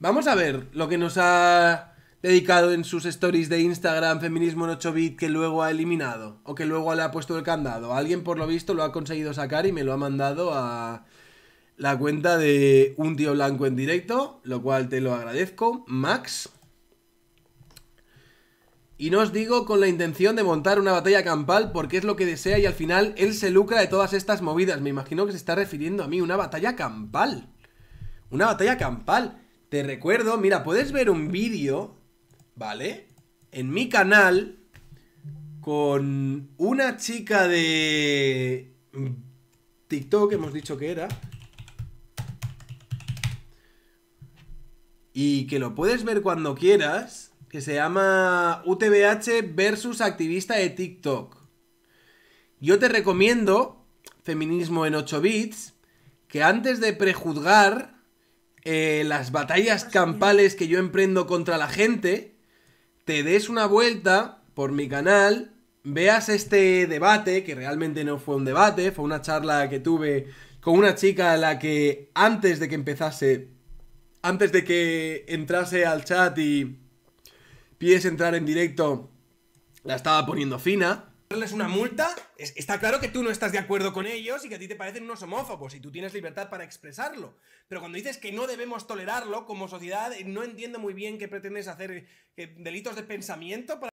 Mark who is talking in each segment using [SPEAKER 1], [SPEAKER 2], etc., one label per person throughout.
[SPEAKER 1] Vamos a ver lo que nos ha dedicado en sus stories de Instagram feminismo en 8-bit que luego ha eliminado o que luego le ha puesto el candado. Alguien por lo visto lo ha conseguido sacar y me lo ha mandado a la cuenta de un tío blanco en directo, lo cual te lo agradezco, Max. Y no os digo con la intención de montar una batalla campal porque es lo que desea y al final él se lucra de todas estas movidas. Me imagino que se está refiriendo a mí, una batalla campal. Una batalla campal. Te recuerdo, mira, puedes ver un vídeo, ¿vale? En mi canal con una chica de TikTok, hemos dicho que era. Y que lo puedes ver cuando quieras, que se llama UTBH versus activista de TikTok. Yo te recomiendo, feminismo en 8 bits, que antes de prejuzgar eh, las batallas campales que yo emprendo contra la gente, te des una vuelta por mi canal, veas este debate, que realmente no fue un debate, fue una charla que tuve con una chica a la que antes de que empezase, antes de que entrase al chat y pides entrar en directo, la estaba poniendo fina es una multa, está claro que tú no estás de acuerdo con ellos y que a ti te parecen unos homófobos y tú tienes libertad para expresarlo. Pero cuando dices que no debemos tolerarlo como sociedad, eh, no entiendo muy bien qué pretendes hacer, eh, delitos de pensamiento para...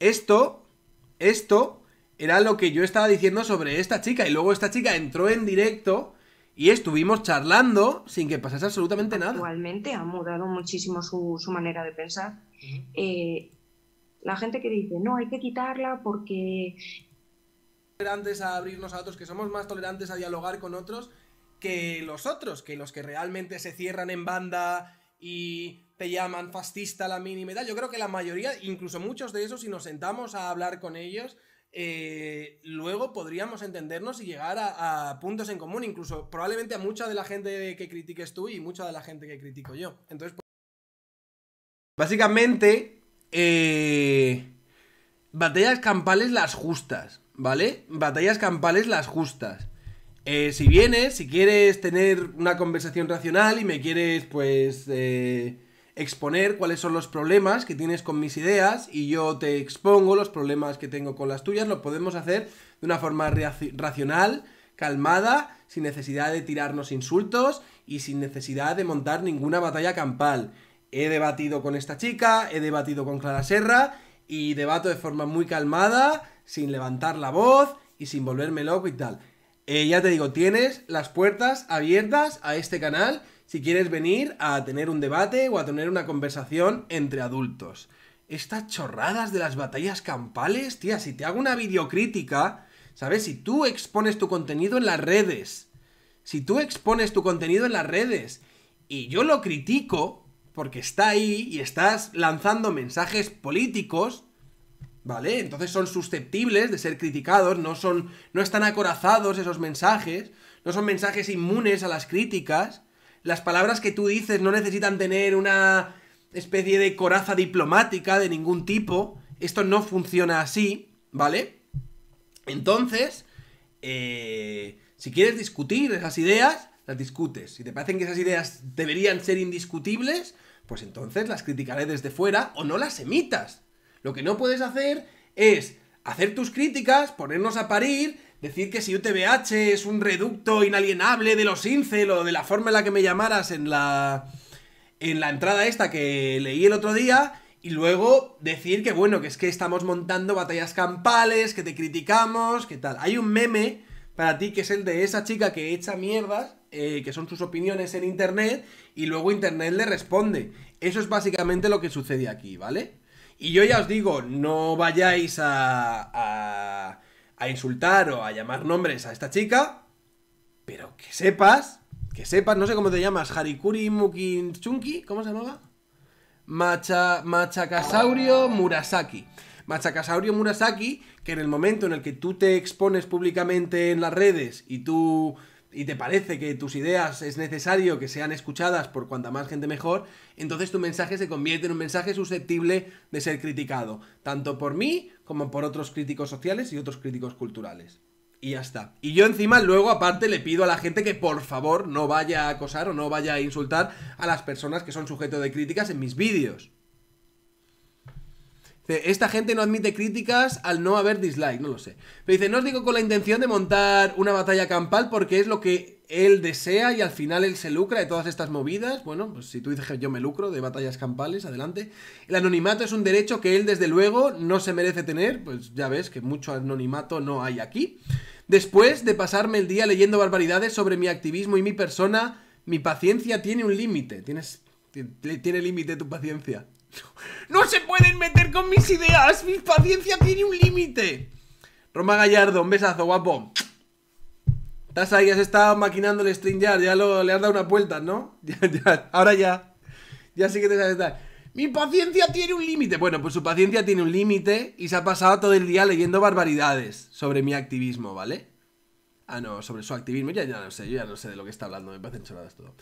[SPEAKER 1] Esto, esto era lo que yo estaba diciendo sobre esta chica y luego esta chica entró en directo y estuvimos charlando sin que pasase absolutamente nada. Actualmente ha mudado muchísimo su, su manera de pensar. La gente que dice, no, hay que quitarla porque... Tolerantes a abrirnos a otros, que somos más tolerantes a dialogar con otros que los otros, que los que realmente se cierran en banda y te llaman fascista la mínima edad. Yo creo que la mayoría, incluso muchos de esos, si nos sentamos a hablar con ellos, eh, luego podríamos entendernos y llegar a, puntos en común, incluso probablemente a mucha de la gente que critiques tú y mucha de la gente que critico yo. Entonces, pues, básicamente, eh, batallas campales las justas, ¿vale? Batallas campales las justas. Eh, si vienes, si quieres tener una conversación racional y me quieres, pues, eh, exponer cuáles son los problemas que tienes con mis ideas y yo te expongo los problemas que tengo con las tuyas, lo podemos hacer de una forma racional, calmada, sin necesidad de tirarnos insultos y sin necesidad de montar ninguna batalla campal he debatido con esta chica, he debatido con Clara Serra y debato de forma muy calmada, sin levantar la voz y sin volverme loco y tal. Eh, ya te digo, tienes las puertas abiertas a este canal si quieres venir a tener un debate o a tener una conversación entre adultos. Estas chorradas de las batallas campales, tía, si te hago una videocrítica, ¿sabes? Si tú expones tu contenido en las redes, si tú expones tu contenido en las redes y yo lo critico, porque está ahí y estás lanzando mensajes políticos, ¿vale? Entonces son susceptibles de ser criticados, no son no están acorazados esos mensajes, no son mensajes inmunes a las críticas. Las palabras que tú dices no necesitan tener una especie de coraza diplomática de ningún tipo. Esto no funciona así, ¿vale? Entonces, eh, si quieres discutir esas ideas, las discutes. Si te parecen que esas ideas deberían ser indiscutibles, pues entonces las criticaré desde fuera o no las emitas. Lo que no puedes hacer es hacer tus críticas, ponernos a parir, decir que si UTBH es un reducto inalienable de los incel o de la forma en la que me llamaras en la en la entrada esta que leí el otro día y luego decir que bueno, que es que estamos montando batallas campales, que te criticamos, que tal. Hay un meme para ti que es el de esa chica que echa mierdas eh, que son sus opiniones en Internet, y luego Internet le responde. Eso es básicamente lo que sucede aquí, ¿vale? Y yo ya os digo, no vayáis a, a, a insultar o a llamar nombres a esta chica, pero que sepas, que sepas, no sé cómo te llamas, Harikuri Muki-chunki, ¿cómo se llama Macha, Murasaki. Machacasaurio Murasaki, que en el momento en el que tú te expones públicamente en las redes y tú y te parece que tus ideas es necesario que sean escuchadas por cuanta más gente mejor, entonces tu mensaje se convierte en un mensaje susceptible de ser criticado, tanto por mí como por otros críticos sociales y otros críticos culturales. Y ya está. Y yo encima luego aparte le pido a la gente que por favor no vaya a acosar o no vaya a insultar a las personas que son sujeto de críticas en mis vídeos. Esta gente no admite críticas al no haber dislike, no lo sé. Pero dice, no os digo con la intención de montar una batalla campal porque es lo que él desea y al final él se lucra de todas estas movidas. Bueno, pues si tú dices que yo me lucro de batallas campales, adelante. El anonimato es un derecho que él desde luego no se merece tener, pues ya ves que mucho anonimato no hay aquí. Después de pasarme el día leyendo barbaridades sobre mi activismo y mi persona, mi paciencia tiene un límite. Tienes tiene límite tu paciencia. No se pueden meter con mis ideas. Mi paciencia tiene un límite. Roma Gallardo, un besazo, guapo. Estás ahí, has estado maquinando el stream ya. lo, le has dado una vuelta, ¿no? ahora ya. Ya sí que te sabes estar. Mi paciencia tiene un límite. Bueno, pues su paciencia tiene un límite y se ha pasado todo el día leyendo barbaridades sobre mi activismo, ¿vale? Ah, no, sobre su activismo. Ya, no sé, ya no sé de lo que está hablando. Me parece choradas todo.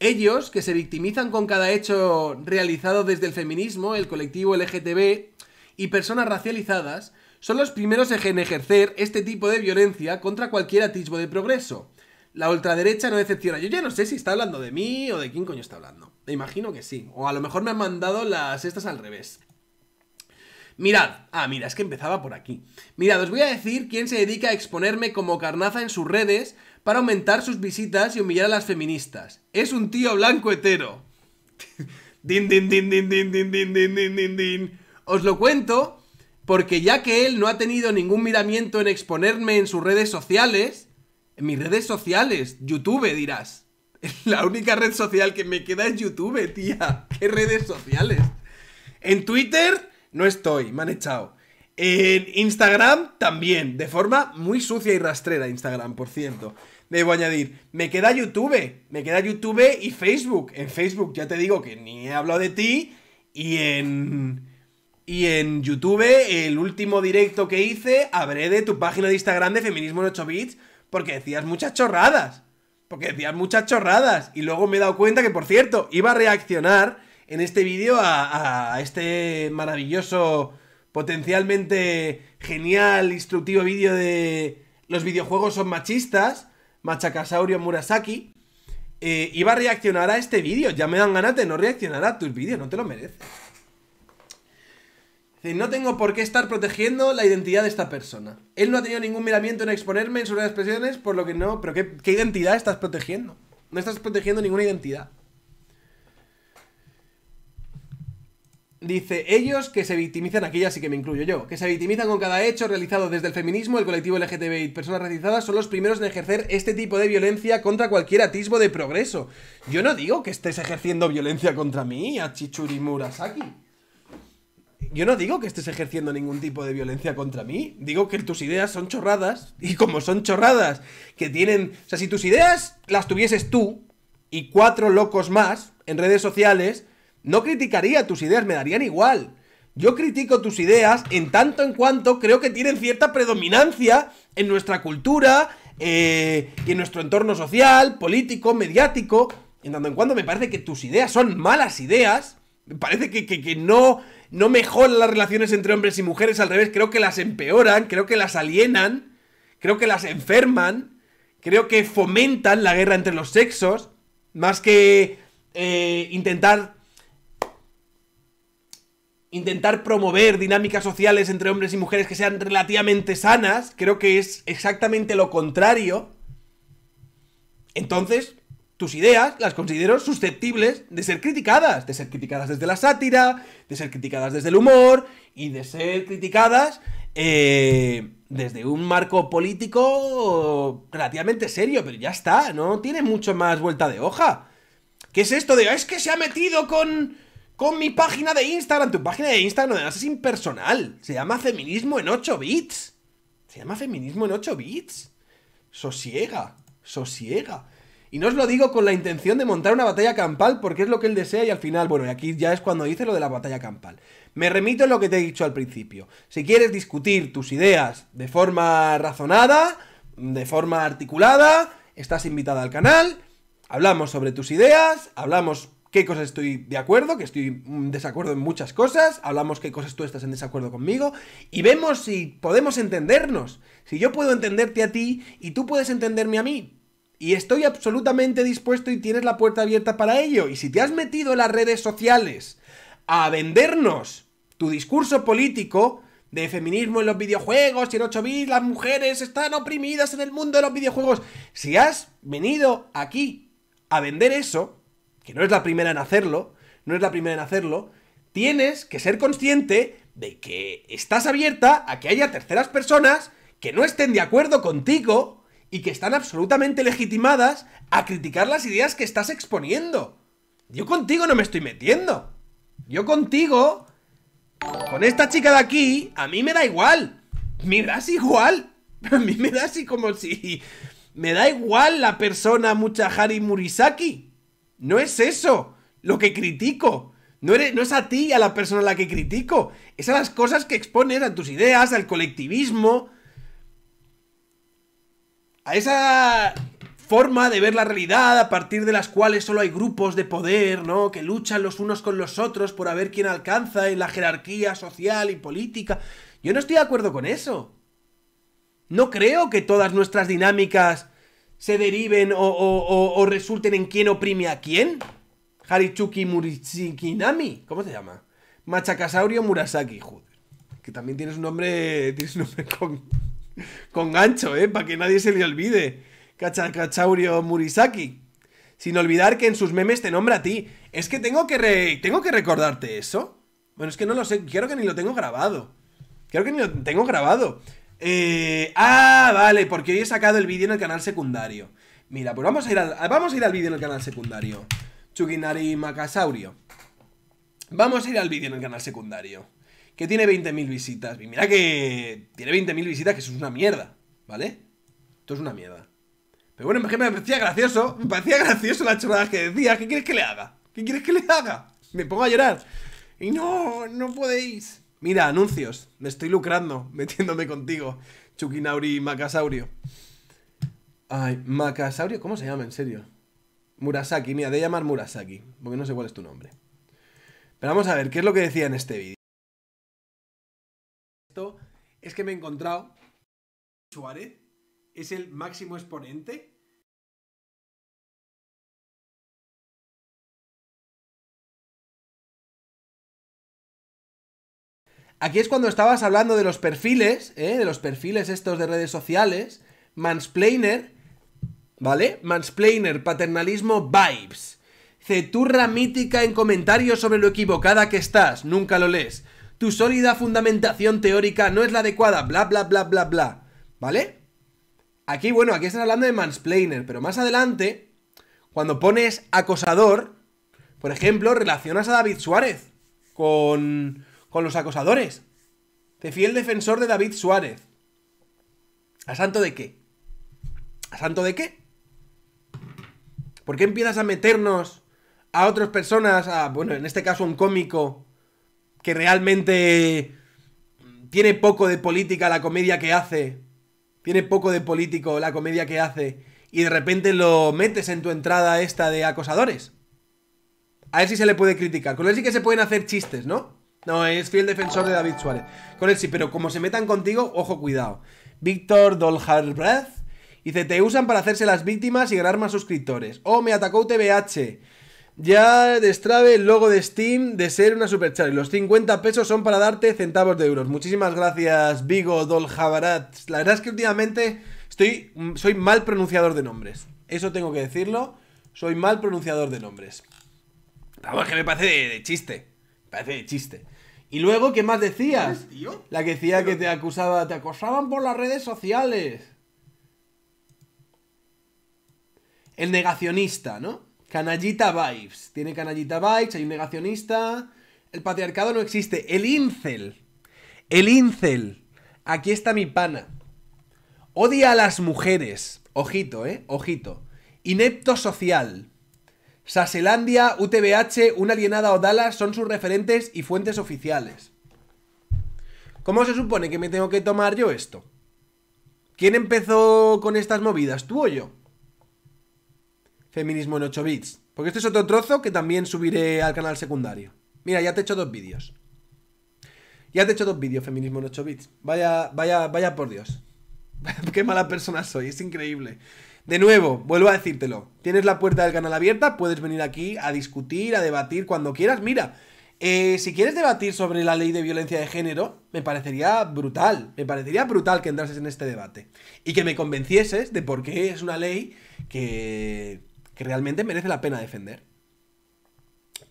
[SPEAKER 1] Ellos, que se victimizan con cada hecho realizado desde el feminismo, el colectivo LGTB y personas racializadas, son los primeros en ejercer este tipo de violencia contra cualquier atisbo de progreso. La ultraderecha no decepciona. Yo ya no sé si está hablando de mí o de quién coño está hablando. Me imagino que sí. O a lo mejor me han mandado las estas al revés. Mirad, ah, mira, es que empezaba por aquí. Mirad, os voy a decir quién se dedica a exponerme como carnaza en sus redes para aumentar sus visitas y humillar a las feministas. Es un tío blanco hetero. din, din, din, din, din, din, din, din, din, din, din. Os lo cuento porque ya que él no ha tenido ningún miramiento en exponerme en sus redes sociales, en mis redes sociales, YouTube dirás. La única red social que me queda es YouTube, tía. ¿Qué redes sociales? En Twitter no estoy, me han echado. En Instagram también, de forma muy sucia y rastrera Instagram, por cierto. Debo añadir, me queda YouTube, me queda YouTube y Facebook. En Facebook ya te digo que ni he hablado de ti y en... Y en YouTube, el último directo que hice, Habré de tu página de Instagram de Feminismo en 8 Bits, porque decías muchas chorradas. Porque decías muchas chorradas. Y luego me he dado cuenta que, por cierto, iba a reaccionar en este vídeo a, este maravilloso, potencialmente genial, instructivo vídeo de los videojuegos son machistas, Machacasaurio Murasaki. Eh, iba a reaccionar a este vídeo, ya me dan ganas de no reaccionar a tus vídeos, no te lo mereces. No tengo por qué estar protegiendo la identidad de esta persona. Él no ha tenido ningún miramiento en exponerme en sus expresiones, por lo que no. Pero qué identidad estás protegiendo? No estás protegiendo ninguna identidad. Dice, ellos que se victimizan, aquí ya sí que me incluyo yo, que se victimizan con cada hecho realizado desde el feminismo, el colectivo LGTBI y personas realizadas, son los primeros en ejercer este tipo de violencia contra cualquier atisbo de progreso. Yo no digo que estés ejerciendo violencia contra mí, a Chichuri Murasaki. Yo no digo que estés ejerciendo ningún tipo de violencia contra mí. Digo que tus ideas son chorradas. Y como son chorradas, que tienen... O sea, si tus ideas las tuvieses tú y cuatro locos más en redes sociales no criticaría tus ideas, me darían igual. Yo critico tus ideas en tanto en cuanto creo que tienen cierta predominancia en nuestra cultura eh, y en nuestro entorno social, político, mediático. En tanto en cuanto me parece que tus ideas son malas ideas, me parece que, no, no mejoran las relaciones entre hombres y mujeres, al revés, creo que las empeoran, creo que las alienan, creo que las enferman, creo que fomentan la guerra entre los sexos, más que eh, intentar intentar promover dinámicas sociales entre hombres y mujeres que sean relativamente sanas, creo que es exactamente lo contrario. Entonces, tus ideas las considero susceptibles de ser criticadas, de ser criticadas desde la sátira, de ser criticadas desde el humor y de ser criticadas eh, desde un marco político relativamente serio, pero ya está, no tiene mucho más vuelta de hoja. ¿Qué es esto de, ah, es que se ha metido con con mi página de Instagram, tu página de Instagram además es impersonal. Se llama Feminismo en 8 bits. Se llama Feminismo en 8 bits. Sosiega, sosiega. Y no os lo digo con la intención de montar una batalla campal porque es lo que él desea y al final, bueno, y aquí ya es cuando dice lo de la batalla campal. Me remito a lo que te he dicho al principio. Si quieres discutir tus ideas de forma razonada, de forma articulada, estás invitada al canal, hablamos sobre tus ideas, hablamos qué cosas estoy de acuerdo, que estoy en desacuerdo en muchas cosas, hablamos qué cosas tú estás en desacuerdo conmigo y vemos si podemos entendernos, si yo puedo entenderte a ti y tú puedes entenderme a mí. Y estoy absolutamente dispuesto y tienes la puerta abierta para ello. Y si te has metido en las redes sociales a vendernos tu discurso político, de feminismo en los videojuegos y en 8 bits las mujeres están oprimidas en el mundo de los videojuegos. Si has venido aquí a vender eso, que no es la primera en hacerlo, no es la primera en hacerlo, tienes que ser consciente de que estás abierta a que haya terceras personas que no estén de acuerdo contigo y que están absolutamente legitimadas a criticar las ideas que estás exponiendo. Yo contigo no me estoy metiendo. Yo contigo, con esta chica de aquí, a mí me da igual. Me das igual. A mí me da así como si... Me da igual la persona mucha Harry Murisaki. No es eso lo que critico. No, eres, no es a ti, a la persona a la que critico. Es a las cosas que expones, a tus ideas, al colectivismo. A esa forma de ver la realidad a partir de las cuales solo hay grupos de poder, ¿no? Que luchan los unos con los otros por ver quién alcanza en la jerarquía social y política. Yo no estoy de acuerdo con eso. No creo que todas nuestras dinámicas se deriven o, resulten en quién oprime a quién? Harichuki Murishikinami ¿cómo se llama? Machacasaurio Murasaki, joder. Que también tienes un nombre, nombre con, con gancho, ¿eh? Para que nadie se le olvide. cachacasaurio Murisaki. Sin olvidar que en sus memes te nombra a ti. Es que tengo que, tengo que recordarte eso. Bueno, es que no lo sé, quiero que ni lo tengo grabado. quiero que ni lo tengo grabado. Eh, ah, vale, porque hoy he sacado el vídeo en el canal secundario. Mira, pues vamos a ir al, vamos a ir al vídeo en el canal secundario. Chuginari Macasaurio. Vamos a ir al vídeo en el canal secundario. Que tiene 20.000 visitas. Y mira que tiene 20.000 visitas, que eso es una mierda. ¿Vale? Esto es una mierda. Pero bueno, que me parecía gracioso. Me parecía gracioso la chorrada que decía. ¿Qué quieres que le haga? ¿Qué quieres que le haga? Me pongo a llorar. Y no, no podéis. Mira, anuncios. Me estoy lucrando metiéndome contigo, Chukinauri y Macasaurio. Ay, Macasaurio, ¿cómo se llama en serio? Murasaki, mira, de llamar Murasaki, porque no sé cuál es tu nombre. Pero vamos a ver, ¿qué es lo que decía en este vídeo? Esto es que me he encontrado. Suárez es el máximo exponente Aquí es cuando estabas hablando de los perfiles, ¿eh? de los perfiles estos de redes sociales. Mansplainer, ¿vale? Mansplainer, paternalismo vibes. Ceturra mítica en comentarios sobre lo equivocada que estás, nunca lo lees. Tu sólida fundamentación teórica no es la adecuada, bla, bla, bla, bla, bla. ¿Vale? Aquí, bueno, aquí estás hablando de mansplainer, pero más adelante, cuando pones acosador, por ejemplo, relacionas a David Suárez con con los acosadores. De fiel defensor de David Suárez. ¿A santo de qué? ¿A santo de qué? ¿Por qué empiezas a meternos a otras personas, a, bueno, en este caso un cómico que realmente tiene poco de política la comedia que hace, tiene poco de político la comedia que hace, y de repente lo metes en tu entrada esta de acosadores? A ver si se le puede criticar. Con él sí que se pueden hacer chistes, ¿no? No, es fiel defensor de David Suárez. Con él sí, pero como se metan contigo, ojo, cuidado. Víctor Dolharbreath dice: Te usan para hacerse las víctimas y ganar más suscriptores. Oh, me atacó TBH. Ya destrabe el logo de Steam de ser una superchar. Los 50 pesos son para darte centavos de euros. Muchísimas gracias, Vigo Dolhabarat. La verdad es que últimamente estoy, mm, soy mal pronunciador de nombres. Eso tengo que decirlo. Soy mal pronunciador de nombres. Vamos, que me parece de chiste. Parece chiste. Y luego, ¿qué más decías? La que decía que te acusaba, te acosaban por las redes sociales. El negacionista, ¿no? Canallita Vibes. Tiene canallita Vibes, hay un negacionista. El patriarcado no existe. El incel. El incel. Aquí está mi pana. Odia a las mujeres. Ojito, ¿eh? Ojito. Inepto social. Saselandia, UTBH, Una Alienada o Dallas son sus referentes y fuentes oficiales. ¿Cómo se supone que me tengo que tomar yo esto? ¿Quién empezó con estas movidas? ¿Tú o yo? Feminismo en 8 bits. Porque este es otro trozo que también subiré al canal secundario. Mira, ya te he hecho dos vídeos. Ya te he hecho dos vídeos, feminismo en 8 bits. Vaya, vaya, vaya por Dios. Qué mala persona soy, es increíble. De nuevo, vuelvo a decírtelo. Tienes la puerta del canal abierta, puedes venir aquí a discutir, a debatir cuando quieras. Mira, eh, si quieres debatir sobre la ley de violencia de género, me parecería brutal, me parecería brutal que entrases en este debate y que me convencieses de por qué es una ley que, que realmente merece la pena defender.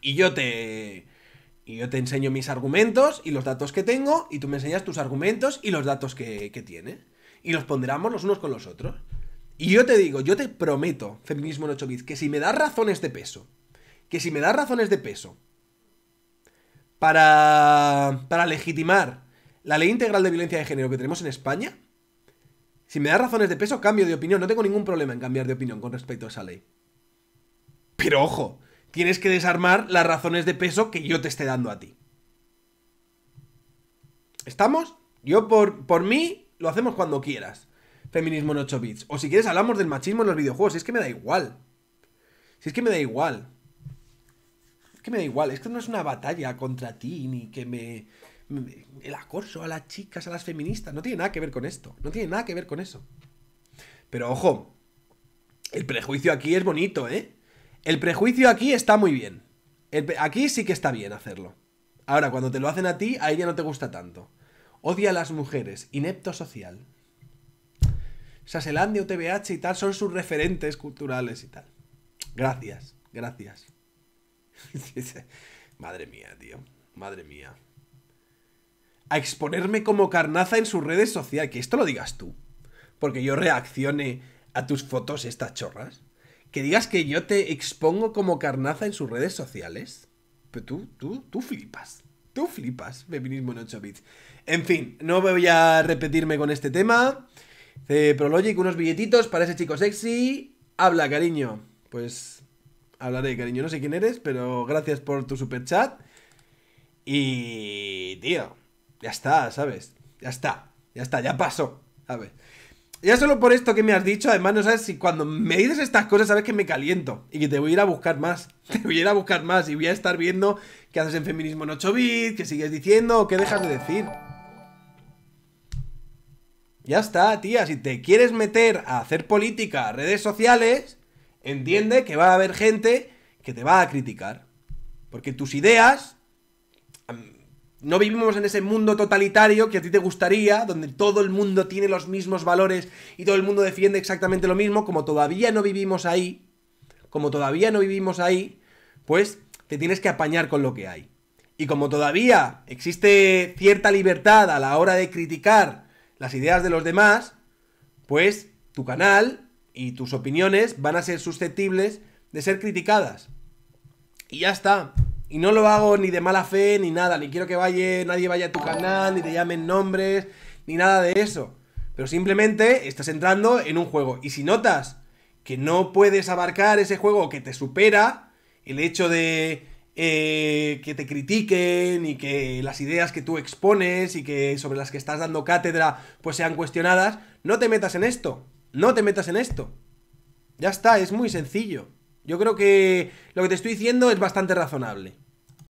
[SPEAKER 1] Y yo te... Y yo te enseño mis argumentos y los datos que tengo y tú me enseñas tus argumentos y los datos que, que tienes. Y los ponderamos los unos con los otros. Y yo te digo, yo te prometo, feminismo en 8 que si me das razones de peso, que si me das razones de peso para, para legitimar la ley integral de violencia de género que tenemos en España, si me das razones de peso, cambio de opinión. No tengo ningún problema en cambiar de opinión con respecto a esa ley. Pero ojo, tienes que desarmar las razones de peso que yo te esté dando a ti. ¿Estamos? Yo por, por mí lo hacemos cuando quieras feminismo en 8 bits. O si quieres hablamos del machismo en los videojuegos. Si es que me da igual. Si es que me da igual. Es que me da igual. Esto no es una batalla contra ti ni que me... el acoso a las chicas, a las feministas. No tiene nada que ver con esto. No tiene nada que ver con eso. Pero ojo. El prejuicio aquí es bonito, ¿eh? El prejuicio aquí está muy bien. aquí sí que está bien hacerlo. Ahora, cuando te lo hacen a ti, a ella no te gusta tanto. Odia a las mujeres, inepto social. Saselandia, UTBH y tal son sus referentes culturales y tal. Gracias, gracias. Madre mía, tío. Madre mía. A exponerme como carnaza en sus redes sociales. Que esto lo digas tú. Porque yo reaccione a tus fotos estas chorras. Que digas que yo te expongo como carnaza en sus redes sociales. Pero tú, tú, tú flipas. Tú flipas, feminismo en 8 En fin, no voy a repetirme con este tema. Dice Prologic, unos billetitos para ese chico sexy. Habla, cariño. Pues hablaré, cariño. No sé quién eres, pero gracias por tu super chat. Y, tío, ya está, ¿sabes? Ya está, ya está, ya pasó, ver Ya solo por esto que me has dicho, además, no sabes si cuando me dices estas cosas, sabes que me caliento y que te voy a ir a buscar más. Te voy a ir a buscar más y voy a estar viendo qué haces en feminismo en 8 bits, qué sigues diciendo o qué dejas de decir. Ya está, tía, si te quieres meter a hacer política a redes sociales, entiende que va a haber gente que te va a criticar. Porque tus ideas... No vivimos en ese mundo totalitario que a ti te gustaría, donde todo el mundo tiene los mismos valores y todo el mundo defiende exactamente lo mismo, como todavía no vivimos ahí, como todavía no vivimos ahí, pues te tienes que apañar con lo que hay. Y como todavía existe cierta libertad a la hora de criticar las ideas de los demás, pues tu canal y tus opiniones van a ser susceptibles de ser criticadas. Y ya está. Y no lo hago ni de mala fe ni nada, ni quiero que vaya, nadie vaya a tu canal, ni te llamen nombres, ni nada de eso. Pero simplemente estás entrando en un juego. Y si notas que no puedes abarcar ese juego que te supera, el hecho de eh, que te critiquen y que las ideas que tú expones y que sobre las que estás dando cátedra pues sean cuestionadas, no te metas en esto, no te metas en esto. Ya está, es muy sencillo. Yo creo que lo que te estoy diciendo es bastante razonable.